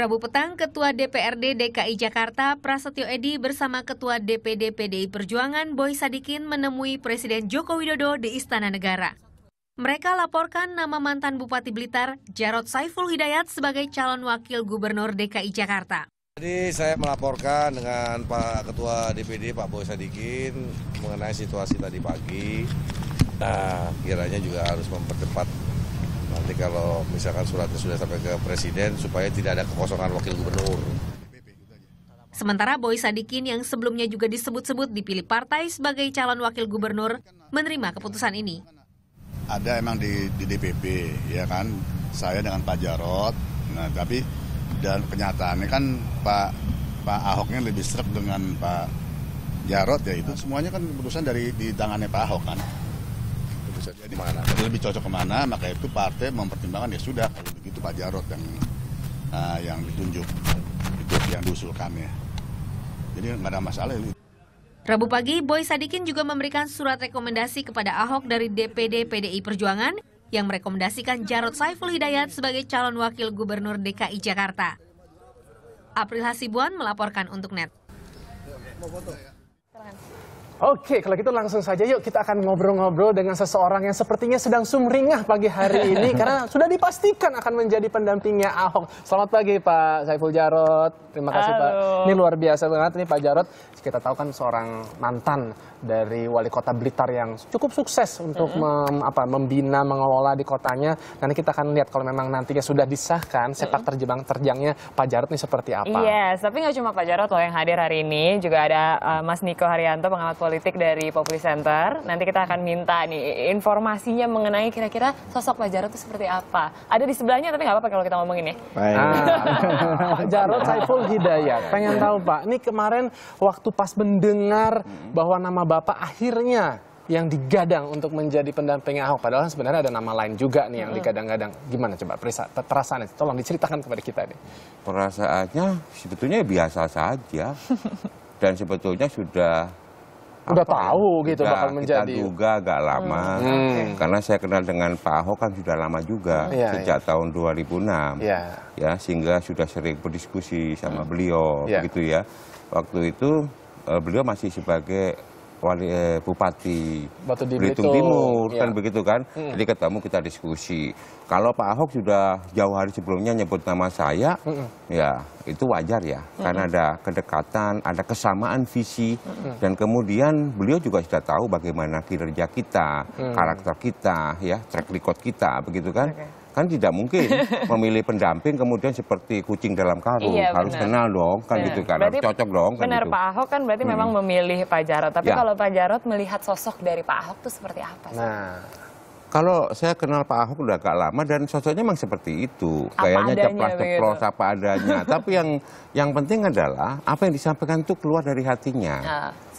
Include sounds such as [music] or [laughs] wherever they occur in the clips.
Rabu petang, Ketua DPRD DKI Jakarta Prasetyo Edi bersama Ketua DPD PDI Perjuangan Boy Sadikin menemui Presiden Joko Widodo di Istana Negara. Mereka laporkan nama mantan Bupati Blitar, Jarod Saiful Hidayat sebagai calon wakil gubernur DKI Jakarta. Jadi saya melaporkan dengan Pak Ketua DPD Pak Boy Sadikin mengenai situasi tadi pagi. Nah, kiranya juga harus mempercepat nanti kalau misalkan suratnya sudah sampai ke presiden supaya tidak ada kekosongan wakil gubernur. Sementara Boy Sadikin yang sebelumnya juga disebut-sebut dipilih partai sebagai calon wakil gubernur menerima keputusan ini. Ada emang di, di DPP ya kan saya dengan Pak Jarot. Nah, tapi dan kenyataannya kan Pak Pak Ahoknya lebih serap dengan Pak Jarot ya itu semuanya kan keputusan dari di tangannya Pak Ahok kan bisa jadi lebih cocok kemana maka itu partai mempertimbangkan ya sudah kalau begitu Pak Jarot yang uh, yang ditunjuk itu yang kami jadi nggak ada masalah ini Rabu pagi, Boy Sadikin juga memberikan surat rekomendasi kepada Ahok dari DPD PDI Perjuangan yang merekomendasikan Jarod Saiful Hidayat sebagai calon wakil gubernur DKI Jakarta. April Hasibuan melaporkan untuk NET. Oke, kalau gitu langsung saja yuk kita akan ngobrol-ngobrol dengan seseorang yang sepertinya sedang sumringah pagi hari [laughs] ini karena sudah dipastikan akan menjadi pendampingnya Ahok. Selamat pagi Pak Saiful Jarot. Terima kasih Halo. Pak. Ini luar biasa banget nih Pak Jarot. Kita tahu kan seorang mantan dari wali kota Blitar yang cukup sukses untuk mm -hmm. mem, apa, membina mengelola di kotanya. Nanti kita akan lihat kalau memang nantinya sudah disahkan sepak terjebang terjangnya Pak Jarot nih seperti apa. Yes, tapi nggak cuma Pak Jarot loh yang hadir hari ini, juga ada uh, Mas Niko Haryanto pengamat politik dari Populi Center. Nanti kita akan minta nih informasinya mengenai kira-kira sosok Pak Jarot itu seperti apa. Ada di sebelahnya tapi nggak apa-apa kalau kita ngomongin ya. Baik. Ah, [laughs] Jarot Saiful Hidayat. Pengen iya. tahu Pak, ini kemarin waktu pas mendengar bahwa nama bapak akhirnya yang digadang untuk menjadi pendamping Ahok. Padahal sebenarnya ada nama lain juga nih yang digadang-gadang. Gimana coba perasaannya? Tolong diceritakan kepada kita nih. Perasaannya sebetulnya biasa saja. [laughs] Dan sebetulnya sudah Sudah ya, tahu gitu bakal menjadi kita duga agak lama hmm. karena saya kenal dengan Pak Ahok kan sudah lama juga ya, sejak ya. tahun 2006 ya. ya sehingga sudah sering berdiskusi sama hmm. beliau ya. gitu ya waktu itu eh, beliau masih sebagai wali eh, bupati Batu di Belitung Timur ya. kan iya. begitu kan. Hmm. Jadi ketemu kita diskusi. Kalau Pak Ahok sudah jauh hari sebelumnya nyebut nama saya, hmm. ya itu wajar ya hmm. karena ada kedekatan, ada kesamaan visi hmm. dan kemudian beliau juga sudah tahu bagaimana kinerja kita, hmm. karakter kita, ya track record kita begitu kan. Okay kan tidak mungkin [laughs] memilih pendamping kemudian seperti kucing dalam karung iya, harus benar. kenal dong kan benar. gitu kan berarti, cocok dong kan benar gitu. Pak Ahok kan berarti hmm. memang memilih Pak Jarot tapi ya. kalau Pak Jarot melihat sosok dari Pak Ahok tuh seperti apa sih? Nah kalau saya kenal Pak Ahok udah agak lama dan sosoknya memang seperti itu, kayaknya gayanya ceplos-ceplos apa adanya. [laughs] Tapi yang yang penting adalah apa yang disampaikan itu keluar dari hatinya,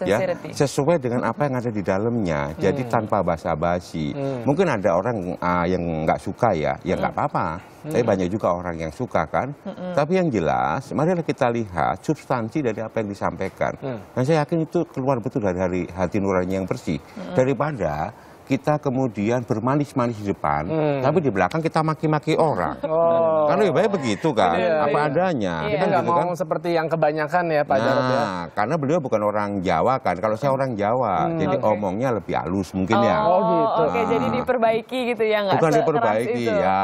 Uh, ya sesuai dengan apa yang ada di dalamnya. Jadi hmm. tanpa basa-basi. Hmm. Mungkin ada orang uh, yang nggak suka ya, ya nggak hmm. apa-apa. Hmm. Tapi banyak juga orang yang suka kan. Hmm. Tapi yang jelas, marilah kita lihat substansi dari apa yang disampaikan. Hmm. Dan nah, saya yakin itu keluar betul dari hati nurani yang bersih. Hmm. Daripada kita kemudian bermanis-manis di depan, hmm. tapi di belakang kita maki-maki orang. [laughs] Oh. Karena lebih baik begitu kan, iya, apa iya. adanya. Iya. Kita nggak gitu kan? seperti yang kebanyakan ya Pak nah, Jarod ya. Nah, karena beliau bukan orang Jawa kan, kalau saya orang Jawa, hmm, jadi okay. omongnya lebih halus mungkin oh, ya. Oh gitu. Nah, Oke, jadi diperbaiki gitu ya nggak Bukan diperbaiki itu. ya,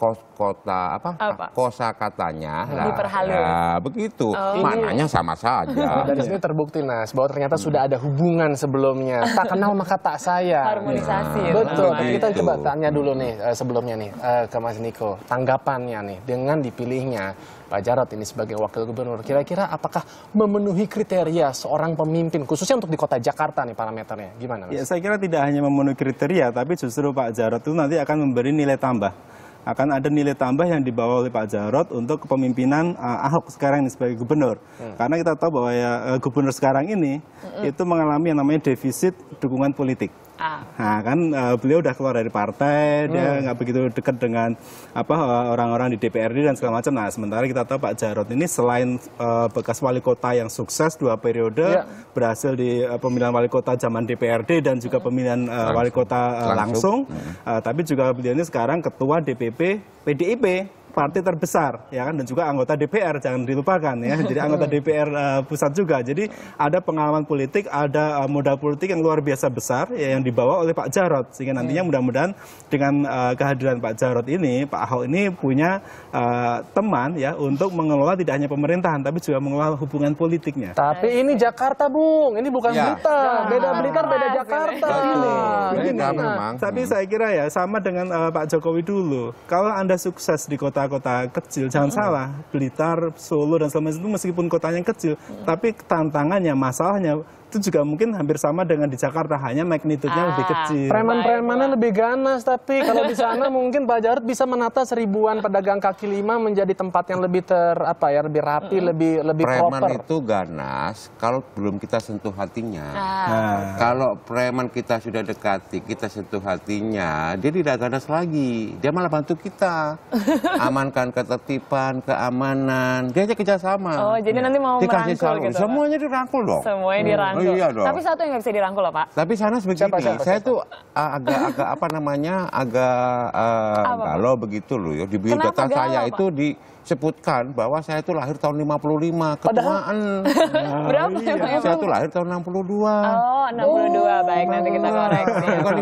Kos kota apa, apa? kosa katanya. Nah, Diperhalus. Ya, begitu, oh. maknanya sama saja. Dari sini terbukti Nas, bahwa ternyata sudah ada hubungan sebelumnya. Tak kenal maka tak sayang sosialisasi. Nah, ya, Betul. Nah, kita itu. coba tanya dulu nih eh, sebelumnya nih eh, ke Mas Niko tanggapannya nih dengan dipilihnya Pak Jarot ini sebagai wakil gubernur. Kira-kira apakah memenuhi kriteria seorang pemimpin khususnya untuk di kota Jakarta nih parameternya? Gimana? Mas? Ya saya kira tidak hanya memenuhi kriteria tapi justru Pak Jarot itu nanti akan memberi nilai tambah akan ada nilai tambah yang dibawa oleh Pak Jarot untuk kepemimpinan uh, Ahok sekarang ini sebagai gubernur. Hmm. Karena kita tahu bahwa ya, gubernur sekarang ini hmm. itu mengalami yang namanya defisit dukungan politik. Ah. Nah kan uh, beliau udah keluar dari partai, hmm. dia nggak begitu dekat dengan apa eh, orang-orang di DPRD dan segala macam. Nah sementara kita tahu Pak Jarod ini selain uh, bekas wali kota yang sukses dua periode, yeah. berhasil di uh, pemilihan wali kota zaman DPRD dan juga hmm. pemilihan uh, wali kota uh, langsung, langsung. Uh, tapi juga beliau ini sekarang ketua DPP PDIP partai terbesar ya kan dan juga anggota DPR jangan dilupakan ya [laughs] jadi anggota DPR uh, eh, pusat juga jadi ada pengalaman politik ada uh, modal politik yang luar biasa besar ya, yang dibawa oleh Pak Jarot sehingga nantinya iya. mudah-mudahan dengan uh, kehadiran Pak Jarot ini Pak Ahok ini punya uh, teman ya untuk mengelola tidak hanya pemerintahan tapi juga mengelola hubungan politiknya tapi ini Jakarta Bung ini bukan ya. Blitar beda Blitar beda Jakarta ini. Ini Nah, memang. tapi saya kira ya sama dengan uh, Pak Jokowi dulu kalau anda sukses di kota kota-kota kecil. Jangan -hmm. salah, Blitar, Solo dan selama itu meskipun kotanya kecil, -hmm. tapi tantangannya, masalahnya itu juga mungkin hampir sama dengan di Jakarta hanya magnitudenya ah, lebih kecil. Preman-premannya lebih ganas tapi kalau di sana [laughs] mungkin Pak Jarod bisa menata seribuan pedagang kaki lima menjadi tempat yang lebih ter apa ya lebih rapi, mm-hmm. lebih lebih preman proper. itu ganas kalau belum kita sentuh hatinya. Ah. Nah. Kalau preman kita sudah dekati, kita sentuh hatinya, dia tidak ganas lagi. Dia malah bantu kita [laughs] amankan ketertiban, keamanan. Dia aja kerjasama. Oh, jadi nanti mau merangkul gitu. Semuanya dirangkul dong. Semuanya dirangkul. Oh iya dong. Tapi satu yang nggak bisa dirangkul loh Pak. Tapi sana begini, siapa, saya siapa? tuh agak-agak apa namanya, agak uh, galau begitu loh ya. Di biodata saya itu di sebutkan bahwa saya itu lahir tahun 55 ketuaan. [laughs] Berapa iya. Saya itu lahir tahun 62. Oh, 62. Oh, Baik, nanti kita koreksi. Bukan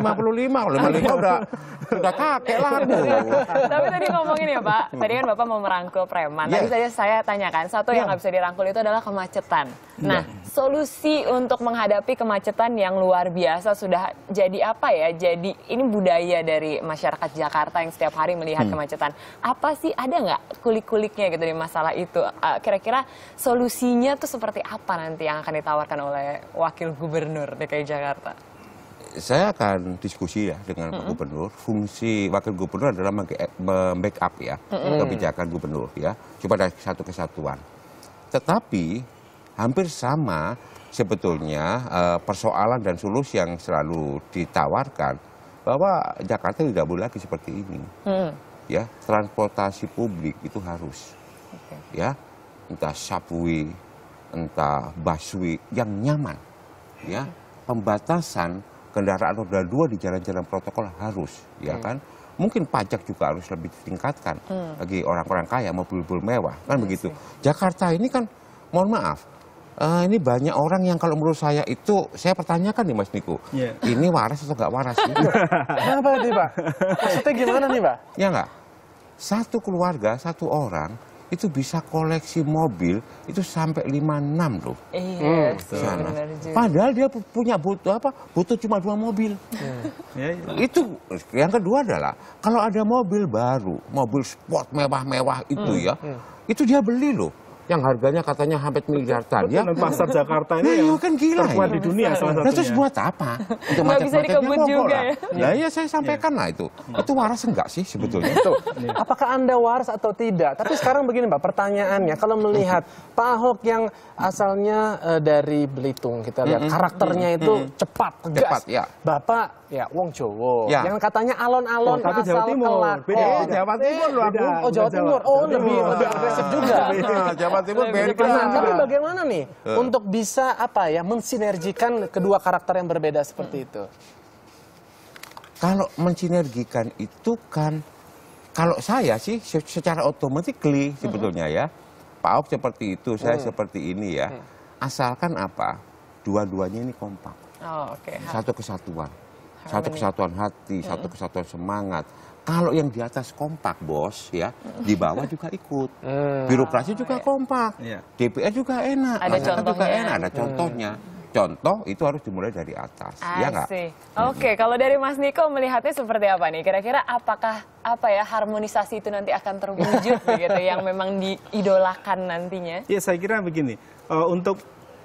55, 55 udah udah kakek lah [laughs] Tapi tadi ngomongin ya, Pak. Tadi kan Bapak mau merangkul preman. Yes. Tadi iya. saya saya tanyakan, satu yang iya. nggak bisa dirangkul itu adalah kemacetan. Iya. Nah, yeah. solusi untuk menghadapi kemacetan yang luar biasa sudah jadi apa ya? Jadi ini budaya dari masyarakat Jakarta yang setiap hari melihat hmm. kemacetan. Apa sih ada nggak kulik-kulik kuliknya gitu di masalah itu. Eh, kira-kira solusinya tuh seperti apa nanti yang akan ditawarkan oleh Wakil Gubernur DKI Jakarta? Saya akan diskusi ya dengan mm -hmm. Gubernur. Fungsi Wakil Gubernur adalah eh, membackup ya mm -hmm. kebijakan Gubernur ya. Coba ada satu kesatuan. Tetapi hampir sama sebetulnya eh, persoalan dan solusi yang selalu ditawarkan bahwa Jakarta tidak boleh lagi seperti ini. Hmm ya transportasi publik itu harus okay. ya entah subway entah baswi yang nyaman ya pembatasan kendaraan roda dua di jalan-jalan protokol harus ya kan mungkin pajak juga harus lebih ditingkatkan hmm. bagi orang-orang kaya mobil-mobil mewah kan iya begitu Jakarta ini kan mohon maaf uh, ini banyak orang yang kalau menurut saya itu saya pertanyakan nih Mas Niko, yeah. ini waras atau nggak waras? [laughs] Kenapa nih Pak? Maksudnya gimana nih Pak? Ya nggak. Satu keluarga, satu orang itu bisa koleksi mobil itu sampai 56 loh. Iya, hmm. sana. Padahal dia punya butuh apa? Butuh cuma dua mobil. Yeah. Ya, iya. itu yang kedua adalah kalau ada mobil baru, mobil sport mewah-mewah itu hmm, ya, hmm. itu dia beli loh yang harganya katanya hampir miliaran ya. Pasar Jakarta ini ya kan gila ya. di dunia salah satunya. Nah, terus buat apa? Untuk macet-macetnya juga. juga Ya. Nah, iya saya sampaikan lah itu. Itu waras enggak sih sebetulnya? Itu. Apakah Anda waras atau tidak? Tapi sekarang begini Mbak, pertanyaannya kalau melihat Pak Ahok yang asalnya eh, dari Belitung kita lihat karakternya itu cepat, tegas. Cepat, ya. Bapak Ya, wong Jawa. Ya. Yang katanya alon-alon oh, asal Jawa Timur. Kelakon. Beda. Oh, ya, Jawa Timur loh, Bung. Oh, Jawa Timur. Oh, lebih lebih agresif juga. Nah, Jawa Timur beda. tapi bagaimana nih uh. untuk bisa apa ya mensinergikan kedua karakter yang berbeda seperti itu? Kalau mensinergikan itu kan kalau saya sih secara otomatically sebetulnya ya. Pak Ok seperti itu, saya hmm. seperti ini ya. Hmm. Asalkan apa? Dua-duanya ini kompak. Oh, okay. Satu kesatuan satu kesatuan hati, hmm. satu kesatuan semangat. Kalau yang di atas kompak, bos, ya di bawah juga ikut. Hmm. Birokrasi juga kompak, yeah. DPR juga enak, ada masyarakat contohnya. juga enak, ada eh. contohnya. Hmm. Contoh itu harus dimulai dari atas, Asik. ya nggak? Oke, okay, kalau dari Mas Niko melihatnya seperti apa nih? Kira-kira apakah apa ya harmonisasi itu nanti akan terwujud [laughs] begitu yang memang diidolakan nantinya? Ya saya kira begini, uh, untuk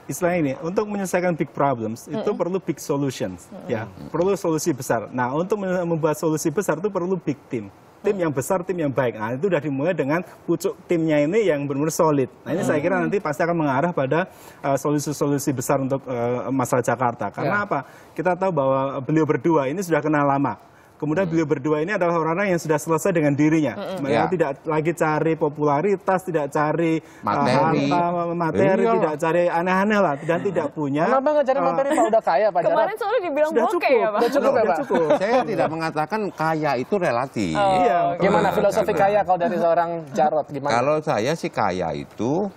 istilah ini untuk menyelesaikan big problems itu mm -hmm. perlu big solutions mm -hmm. ya perlu solusi besar nah untuk membuat solusi besar itu perlu big team tim mm. yang besar, tim yang baik. Nah, itu sudah dimulai dengan pucuk timnya ini yang benar-benar solid. Nah, ini hmm. saya mm. kira nanti pasti akan mengarah pada eh, solusi-solusi uh, besar untuk uh, masalah Jakarta. Karena ya. apa? Kita tahu bahwa beliau berdua ini sudah kenal lama. Kemudian hmm. beliau berdua ini adalah orang-orang yang sudah selesai dengan dirinya. Hmm. Mereka ya. tidak lagi cari popularitas, tidak cari eh, materi, uh, harta, materi iya. tidak cari aneh-aneh lah, dan hmm. tidak punya. Kenapa nggak cari eh, materi uh, Pak? Udah kaya Pak Jarad? Kemarin soalnya dibilang sudah bokeh cukup. ya Pak. Sudah cukup sudah ya, Cukup. [laughs] Saya tidak mengatakan kaya itu relatif. Oh. Iya. Gimana filosofi kaya kalau dari iya. seorang Jarot? Gimana? Kalau saya sih kaya itu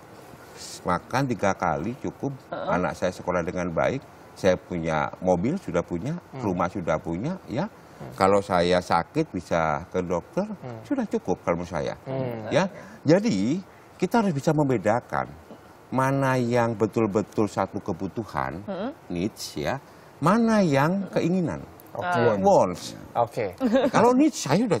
makan tiga kali cukup, uh -huh. anak saya sekolah dengan baik, saya punya mobil sudah punya, rumah sudah punya, ya kalau saya sakit bisa ke dokter, hmm. sudah cukup kalau menurut saya. Hmm. Ya, jadi kita harus bisa membedakan mana yang betul-betul satu kebutuhan, hmm. needs ya, mana yang keinginan. Hmm. Okay. Eh, gitu. Wons. Oke. Okay. [laughs] Kalau Nietzsche saya sudah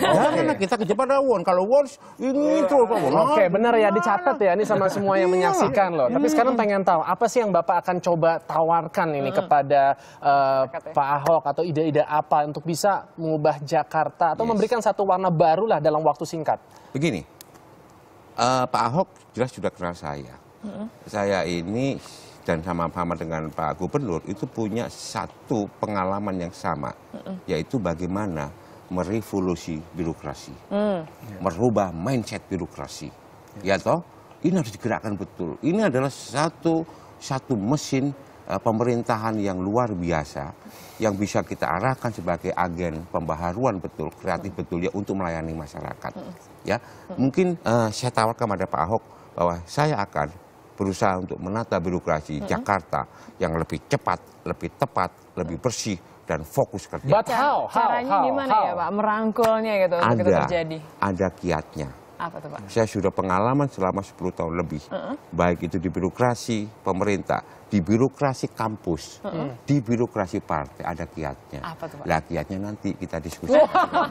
Nah Karena kita kecepatan Wons, Kalau Wons ini itu Oke, okay, benar ya dicatat ya ini sama iya. semua yang iya. menyaksikan loh. Tapi hmm. sekarang pengen tahu apa sih yang Bapak akan coba tawarkan ini hmm. kepada uh, Pak Ahok atau ide-ide apa untuk bisa mengubah Jakarta atau yes. memberikan satu warna baru lah dalam waktu singkat. Begini. Uh, Pak Ahok jelas sudah kenal saya. -hmm. Saya ini dan sama-sama dengan Pak Gubernur itu punya satu pengalaman yang sama, yaitu bagaimana merevolusi birokrasi, mm. Ya. merubah mindset birokrasi. Ya. ya toh, ini harus digerakkan betul. Ini adalah satu satu mesin uh, pemerintahan yang luar biasa yang bisa kita arahkan sebagai agen pembaharuan betul, kreatif mm. betul ya untuk melayani masyarakat. Mm. Ya, mm. mungkin uh, saya tawarkan kepada Pak Ahok bahwa saya akan berusaha untuk menata birokrasi hmm. Jakarta yang lebih cepat, lebih tepat, lebih bersih dan fokus kerja. But how? Caranya how? gimana ya Pak? Merangkulnya gitu ada, untuk terjadi. Ada kiatnya. Apa tuh, Pak? Saya sudah pengalaman selama 10 tahun lebih. Uh -uh. Baik itu di birokrasi pemerintah, di birokrasi kampus, uh -uh. di birokrasi partai ada kiatnya. Apa tuh, Pak? Lah kiatnya nanti kita diskusi.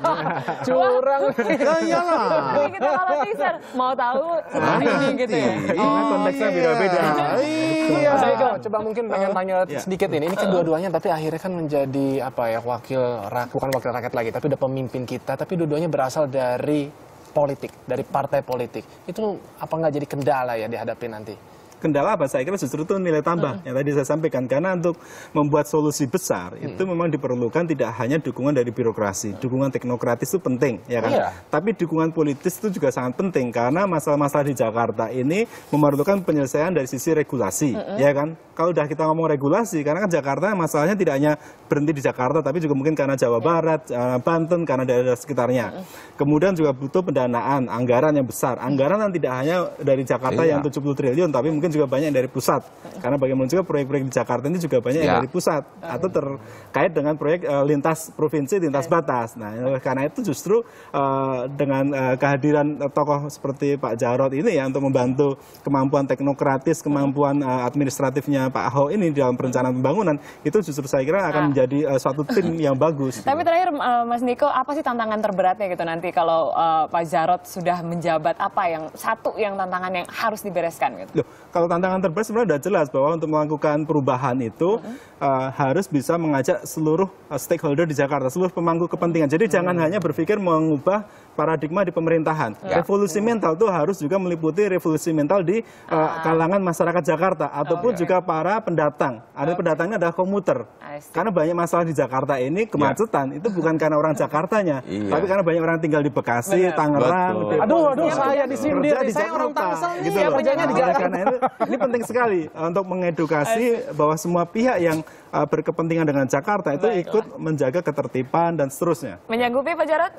[laughs] Curang. Ya iyalah. lah. kita teaser mau tahu setelah ini gitu ya. Oh, iya. konteksnya beda-beda. Iya. Mas iya. Eko, coba mungkin pengen tanya iya. sedikit ini. Ini kedua-duanya kan tapi akhirnya kan menjadi apa ya wakil rakyat, bukan wakil rakyat lagi tapi udah pemimpin kita tapi dua-duanya berasal dari politik, dari partai politik. Itu apa nggak jadi kendala ya dihadapi nanti? kendala apa? Saya kira justru itu nilai tambah yang tadi saya sampaikan. Karena untuk membuat solusi besar itu memang diperlukan tidak hanya dukungan dari birokrasi, dukungan teknokratis itu penting, ya kan? Iya. Tapi dukungan politis itu juga sangat penting karena masalah-masalah di Jakarta ini memerlukan penyelesaian dari sisi regulasi, ya kan? Kalau udah kita ngomong regulasi, karena kan Jakarta masalahnya tidak hanya berhenti di Jakarta, tapi juga mungkin karena Jawa iya. Barat, eh, Banten, karena daerah sekitarnya. Kemudian juga butuh pendanaan, anggaran yang besar. Anggaran kan tidak hanya dari Jakarta iya. yang 70 triliun, tapi mungkin juga banyak yang dari pusat. Karena bagaimana juga proyek-proyek di Jakarta ini juga banyak ya. dari pusat atau terkait dengan proyek uh, lintas provinsi, lintas ya. batas. Nah, karena itu justru uh, dengan uh, kehadiran tokoh seperti Pak Jarot ini ya untuk membantu kemampuan teknokratis, kemampuan uh, administratifnya Pak Ahok ini dalam perencanaan pembangunan itu justru saya kira akan ah. menjadi uh, suatu tim [laughs] yang bagus. Tapi gitu. terakhir uh, Mas Niko, apa sih tantangan terberatnya gitu nanti kalau uh, Pak Jarot sudah menjabat apa yang satu yang tantangan yang harus dibereskan gitu? Loh, kalau tantangan terbesar sebenarnya sudah jelas bahwa untuk melakukan perubahan itu -huh. uh, eh, harus bisa mengajak seluruh eh, stakeholder di Jakarta, seluruh pemangku kepentingan. Jadi -huh. jangan hanya berpikir mengubah paradigma di pemerintahan. Ya. Revolusi mental itu harus juga meliputi revolusi mental di uh, kalangan masyarakat Jakarta ataupun okay. juga para pendatang. Ada okay. pendatangnya adalah komuter. Karena banyak masalah di Jakarta ini ya. kemacetan ya. itu bukan karena orang Jakartanya, [laughs] iya. tapi karena banyak orang tinggal di Bekasi, Bener. Tangerang. Betul. Aduh, aduh iya, saya disindir, di saya Jakarta, orang Tangsel nih gitu kerjanya di Jakarta. itu, ini penting sekali untuk mengedukasi bahwa semua pihak yang eh, berkepentingan dengan Jakarta itu Baiklah. ikut menjaga ketertiban dan seterusnya. Menyanggupi Pak Jarot?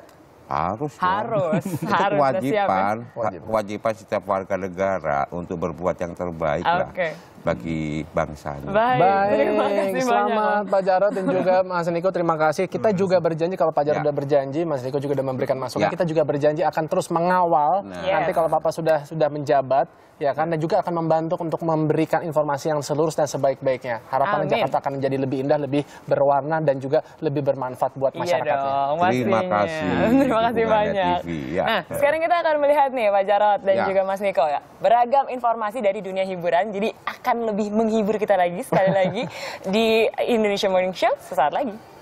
Harus. Harus. [laughs] harus kewajiban, ya. kewajiban setiap warga negara untuk berbuat yang terbaik okay. lah bagi bangsanya. Baik, Baik. selamat banyak. Pak Jarod dan juga Mas Niko terima kasih. Kita hmm. juga berjanji kalau Pak Jarod ya. berjanji, Mas Niko juga sudah memberikan masukan. Ya. Kita juga berjanji akan terus mengawal nah. nanti kalau Papa sudah sudah menjabat ya karena ya. juga akan membantu untuk memberikan informasi yang seluruh dan sebaik-baiknya. Harapan Amin. Jakarta akan menjadi lebih indah, lebih berwarna dan juga lebih bermanfaat buat masyarakatnya. Iya dong, [laughs] terima kasih. Terima kasih banyak. ya. Nah, sekarang kita akan melihat nih Pak Jarot dan ya. juga Mas Niko ya. Beragam informasi dari dunia hiburan jadi akan akan lebih menghibur kita lagi sekali lagi [laughs] di Indonesia Morning Show sesaat lagi.